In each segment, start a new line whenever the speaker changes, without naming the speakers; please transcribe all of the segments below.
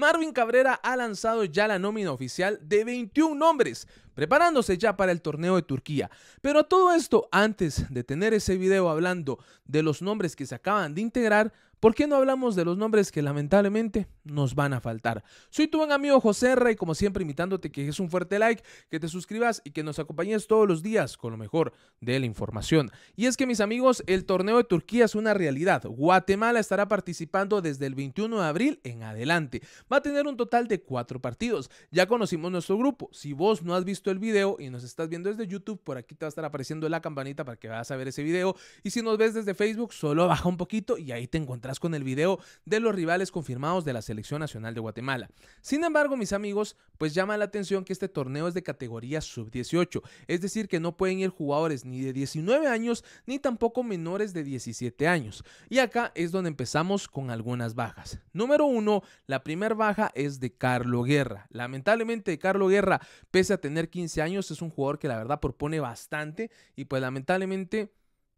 Marvin Cabrera ha lanzado ya la nómina oficial de 21 nombres, preparándose ya para el torneo de Turquía. Pero todo esto antes de tener ese video hablando de los nombres que se acaban de integrar, ¿Por qué no hablamos de los nombres que lamentablemente nos van a faltar? Soy tu buen amigo José Rey, como siempre invitándote que dejes un fuerte like, que te suscribas y que nos acompañes todos los días con lo mejor de la información. Y es que mis amigos, el torneo de Turquía es una realidad. Guatemala estará participando desde el 21 de abril en adelante. Va a tener un total de cuatro partidos. Ya conocimos nuestro grupo. Si vos no has visto el video y nos estás viendo desde YouTube, por aquí te va a estar apareciendo la campanita para que vayas a ver ese video. Y si nos ves desde Facebook, solo baja un poquito y ahí te encuentras con el video de los rivales confirmados de la Selección Nacional de Guatemala. Sin embargo, mis amigos, pues llama la atención que este torneo es de categoría sub-18, es decir, que no pueden ir jugadores ni de 19 años ni tampoco menores de 17 años. Y acá es donde empezamos con algunas bajas. Número uno, la primera baja es de Carlo Guerra. Lamentablemente, Carlo Guerra, pese a tener 15 años, es un jugador que la verdad propone bastante y pues lamentablemente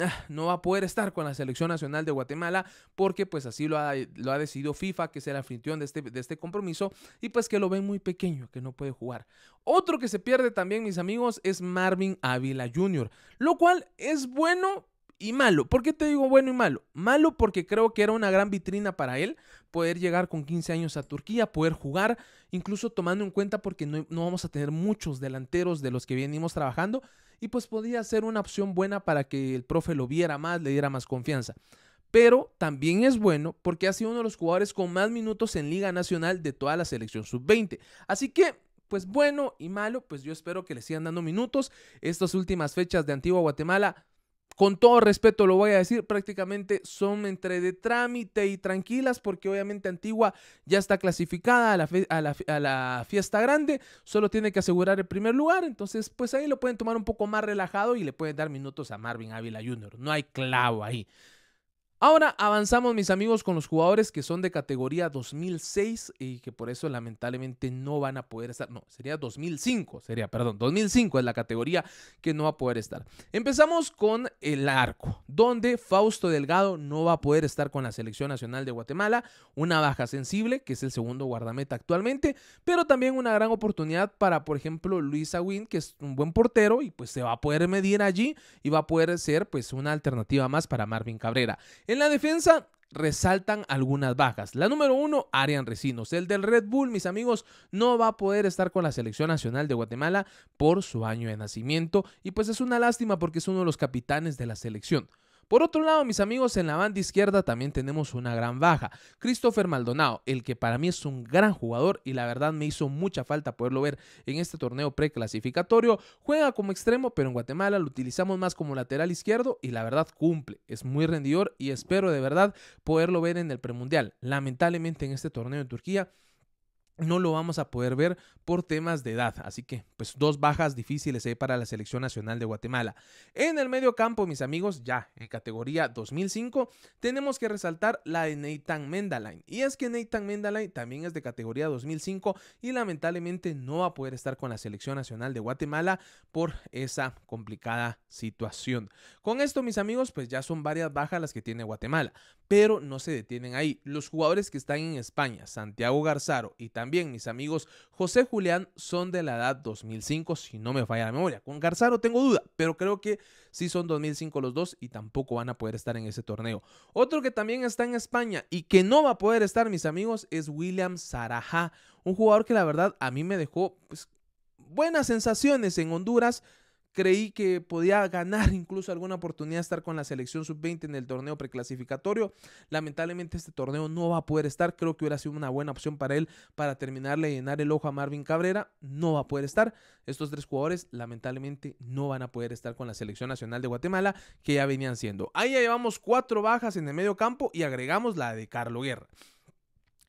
Ah, no va a poder estar con la selección nacional de Guatemala porque pues así lo ha, decidido FIFA, que es el anfitrión de este, de este compromiso, y pues que lo ven muy pequeño, que no puede jugar. Otro que se pierde también, mis amigos, es Marvin Ávila Jr., lo cual es bueno, y malo. ¿Por qué te digo bueno y malo? Malo porque creo que era una gran vitrina para él poder llegar con 15 años a Turquía, poder jugar, incluso tomando en cuenta porque no, no, vamos a tener muchos delanteros de los que venimos trabajando, y pues podía ser una opción buena para que el profe lo viera más, le diera más confianza. Pero también es bueno porque ha sido uno de los jugadores con más minutos en Liga Nacional de toda la selección sub-20. Así que pues bueno y malo, pues yo espero que le sigan dando minutos. Estas últimas fechas de Antigua Guatemala con todo respeto lo voy a decir, prácticamente son entre de trámite y tranquilas porque obviamente Antigua ya está clasificada a la, fiesta grande, solo tiene que asegurar el primer lugar, entonces pues ahí lo pueden tomar un poco más relajado y le pueden dar minutos a Marvin Ávila Jr. No hay clavo ahí. Ahora avanzamos, mis amigos, con los jugadores que son de categoría 2006 y que por eso lamentablemente no van a poder estar. No, sería 2005, sería, perdón, 2005 es la categoría que no va a poder estar. Empezamos con el arco, donde Fausto Delgado no va a poder estar con la selección nacional de Guatemala, una baja sensible, que es el segundo guardameta actualmente, pero también una gran oportunidad para, por ejemplo, Luis Aguín, que es un buen portero y pues se va a poder medir allí y va a poder ser pues una alternativa más para Marvin Cabrera. En la defensa resaltan algunas bajas. La número uno, Arian Recinos. El del Red Bull, mis amigos, no va a poder estar con la selección nacional de Guatemala por su año de nacimiento y pues es una lástima porque es uno de los capitanes de la selección. Por otro lado, mis amigos, en la banda izquierda también tenemos una gran baja. Christopher Maldonado, el que para mí es un gran jugador y la verdad me hizo mucha falta poderlo ver en este torneo preclasificatorio, juega como extremo, pero en Guatemala lo utilizamos más como lateral izquierdo y la verdad cumple, es muy rendidor y espero de verdad poderlo ver en el premundial. Lamentablemente en este torneo en Turquía no lo vamos a poder ver por temas de edad. Así que, pues, dos bajas difíciles eh, para la selección nacional de Guatemala. En el medio campo, mis amigos, ya en categoría 2005, tenemos que resaltar la de Nathan Mendalain. Y es que Nathan Mendalain también es de categoría 2005 y lamentablemente no va a poder estar con la selección nacional de Guatemala por esa complicada situación. Con esto, mis amigos, pues ya son varias bajas las que tiene Guatemala, pero no se detienen ahí. Los jugadores que están en España, Santiago Garzaro y también también mis amigos José Julián son de la edad 2005, si no me falla la memoria. Con Garzaro tengo duda, pero creo que sí son 2005 los dos y tampoco van a poder estar en ese torneo. Otro que también está en España y que no va a poder estar, mis amigos, es William Sarajá, un jugador que la verdad a mí me dejó pues, buenas sensaciones en Honduras creí que podía ganar incluso alguna oportunidad de estar con la selección sub-20 en el torneo preclasificatorio. Lamentablemente este torneo no va a poder estar. Creo que hubiera sido una buena opción para él para terminarle y llenar el ojo a Marvin Cabrera. No va a poder estar. Estos tres jugadores lamentablemente no van a poder estar con la selección nacional de Guatemala que ya venían siendo. Ahí ya llevamos cuatro bajas en el medio campo y agregamos la de Carlo Guerra.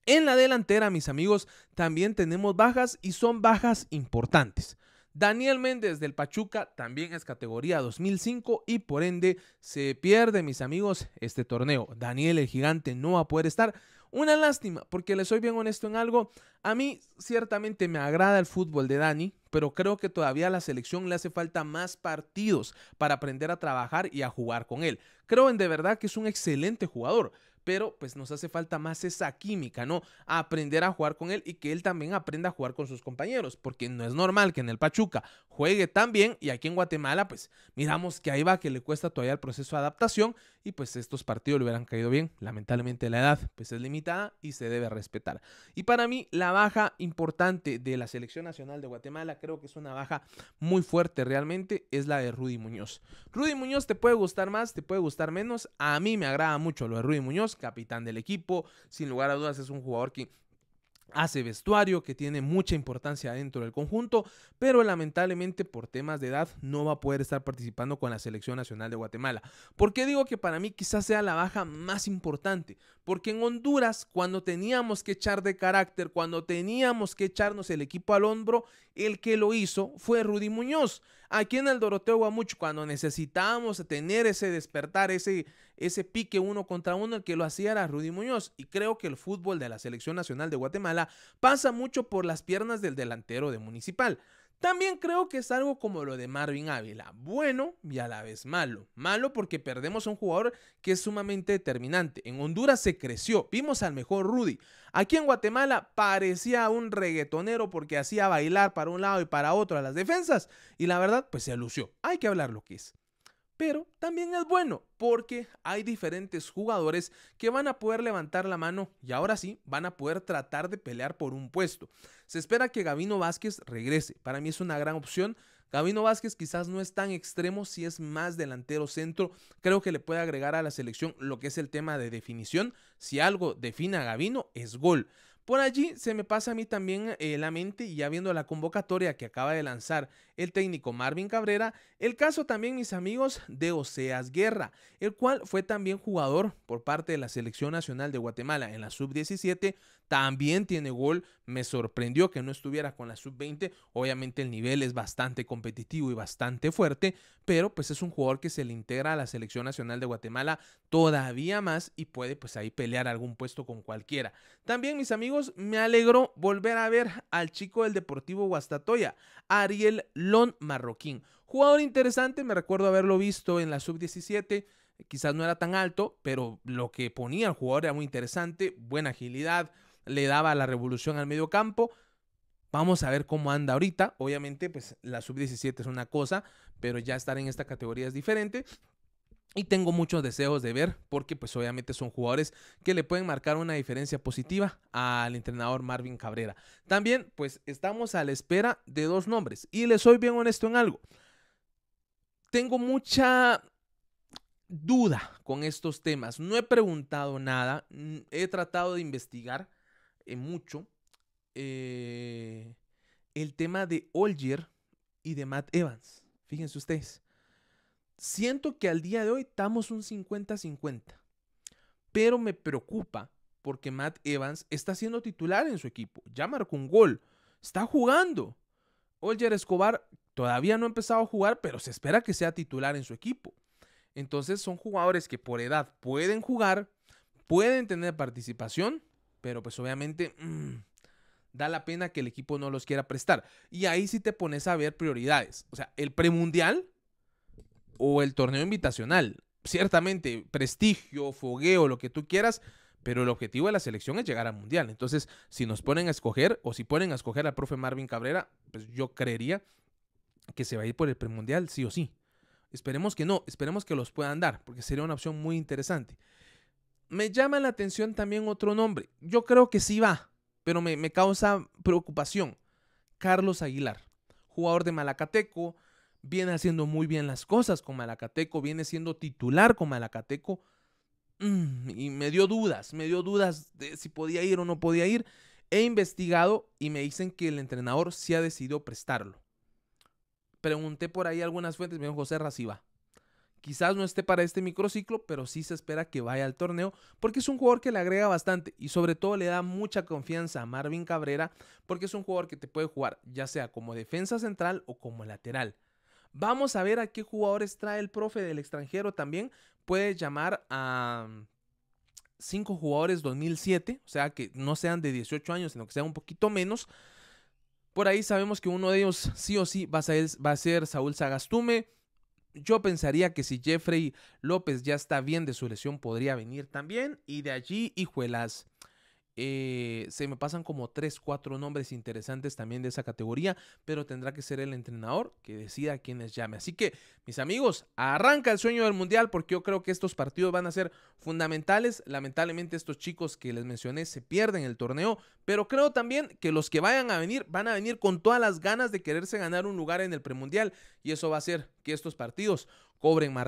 En la delantera, mis amigos, también tenemos bajas y son bajas importantes. Daniel Méndez del Pachuca también es categoría 2005 y por ende se pierde, mis amigos, este torneo. Daniel el Gigante no va a poder estar. Una lástima, porque les soy bien honesto en algo. A mí ciertamente me agrada el fútbol de Dani, pero creo que todavía a la selección le hace falta más partidos para aprender a trabajar y a jugar con él. Creo en de verdad que es un excelente jugador, pero pues nos hace falta más esa química, ¿no? aprender a jugar con él y que él también aprenda a jugar con sus compañeros, porque no es normal que en el Pachuca juegue tan bien y aquí en Guatemala pues miramos que ahí va que le cuesta todavía el proceso de adaptación y pues estos partidos le hubieran caído bien, lamentablemente la edad pues es limitada y se debe respetar. Y para mí la baja importante de la selección nacional de Guatemala creo que es una baja muy fuerte realmente es la de Rudy Muñoz. Rudy Muñoz te puede gustar más, te puede gustar menos, a mí me agrada mucho lo de Rudy Muñoz, capitán del equipo, sin lugar a dudas es un jugador que hace vestuario, que tiene mucha importancia dentro del conjunto, pero lamentablemente por temas de edad no va a poder estar participando con la selección nacional de Guatemala. ¿Por qué digo que para mí quizás sea la baja más importante? Porque en Honduras, cuando teníamos que echar de carácter, cuando teníamos que echarnos el equipo al hombro, el que lo hizo fue Rudy Muñoz. Aquí en el Doroteo Guamucho, cuando necesitábamos tener ese despertar, ese ese pique uno contra uno, el que lo hacía era Rudy Muñoz. Y creo que el fútbol de la selección nacional de Guatemala pasa mucho por las piernas del delantero de Municipal. También creo que es algo como lo de Marvin Ávila, bueno y a la vez malo. Malo porque perdemos a un jugador que es sumamente determinante. En Honduras se creció, vimos al mejor Rudy. Aquí en Guatemala parecía un reggaetonero porque hacía bailar para un lado y para otro a las defensas y la verdad pues se lució. Hay que hablar lo que es. Pero también es bueno porque hay diferentes jugadores que van a poder levantar la mano y ahora sí van a poder tratar de pelear por un puesto. Se espera que Gavino Vázquez regrese. Para mí es una gran opción. Gavino Vázquez quizás no es tan extremo si es más delantero centro. Creo que le puede agregar a la selección lo que es el tema de definición. Si algo define a Gavino es gol. Por allí se me pasa a mí también eh, la mente y ya viendo la convocatoria que acaba de lanzar el técnico Marvin Cabrera, el caso también, mis amigos, de Oseas Guerra, el cual fue también jugador por parte de la Selección Nacional de Guatemala en la sub-17, también tiene gol, me sorprendió que no estuviera con la sub-20, obviamente el nivel es bastante competitivo y bastante fuerte, pero pues es un jugador que se le integra a la Selección Nacional de Guatemala todavía más y puede pues ahí pelear algún puesto con cualquiera. También, mis amigos, me alegró volver a ver al chico del Deportivo Guastatoya, Ariel Lon Marroquín. Jugador interesante, me recuerdo haberlo visto en la sub-17, quizás no era tan alto, pero lo que ponía el jugador era muy interesante, buena agilidad, le daba la revolución al medio campo. Vamos a ver cómo anda ahorita. Obviamente, pues la sub-17 es una cosa, pero ya estar en esta categoría es diferente. Y tengo muchos deseos de ver porque pues obviamente son jugadores que le pueden marcar una diferencia positiva al entrenador Marvin Cabrera. También pues estamos a la espera de dos nombres y les soy bien honesto en algo. Tengo mucha duda con estos temas. No he preguntado nada, he tratado de investigar eh, mucho eh, el tema de Olger y de Matt Evans. Fíjense ustedes siento que al día de hoy estamos un 50-50. Pero me preocupa porque Matt Evans está siendo titular en su equipo. Ya marcó un gol. Está jugando. Olger Escobar todavía no ha empezado a jugar, pero se espera que sea titular en su equipo. Entonces son jugadores que por edad pueden jugar, pueden tener participación, pero pues obviamente mm, da la pena que el equipo no los quiera prestar. Y ahí sí te pones a ver prioridades. O sea, el premundial o el torneo invitacional. Ciertamente, prestigio, fogueo, lo que tú quieras, pero el objetivo de la selección es llegar al Mundial. Entonces, si nos ponen a escoger o si ponen a escoger al profe Marvin Cabrera, pues yo creería que se va a ir por el premundial, sí o sí. Esperemos que no, esperemos que los puedan dar, porque sería una opción muy interesante. Me llama la atención también otro nombre. Yo creo que sí va, pero me, me causa preocupación. Carlos Aguilar, jugador de Malacateco, viene haciendo muy bien las cosas con Malacateco, viene siendo titular con Malacateco. Mm, y me dio dudas, me dio dudas de si podía ir o no podía ir. He investigado y me dicen que el entrenador sí ha decidido prestarlo. Pregunté por ahí algunas fuentes, me dijo José Raciba. Quizás no esté para este microciclo, pero sí se espera que vaya al torneo porque es un jugador que le agrega bastante y sobre todo le da mucha confianza a Marvin Cabrera porque es un jugador que te puede jugar ya sea como defensa central o como lateral Vamos a ver a qué jugadores trae el profe del extranjero también. Puede llamar a mm, cinco jugadores 2007, o sea, que no sean de 18 años, sino que sean un poquito menos. Por ahí sabemos que uno de ellos sí o sí va a ser, Saúl Sagastume. Yo pensaría que si Jeffrey López ya está bien de su lesión, podría venir también. Y de allí, hijuelas. Eh, se me pasan como 3, 4 nombres interesantes también de esa categoría, pero tendrá que ser el entrenador que decida a quiénes llame. Así que, mis amigos, arranca el sueño del Mundial porque yo creo que estos partidos van a ser fundamentales. Lamentablemente estos chicos que les mencioné se pierden el torneo, pero creo también que los que vayan a venir van a venir con todas las ganas de quererse ganar un lugar en el premundial y eso va a hacer que estos partidos cobren más,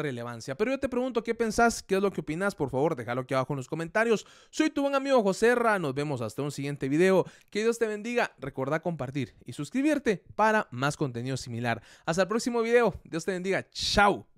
relevancia. Pero yo te pregunto, ¿qué pensás? ¿Qué es lo que opinas? Por favor, déjalo aquí abajo en los comentarios. Soy tu buen amigo José Ra. Nos vemos hasta un siguiente video. Que Dios te bendiga. Recuerda compartir y suscribirte para más contenido similar. Hasta el próximo video. Dios te bendiga. Chao.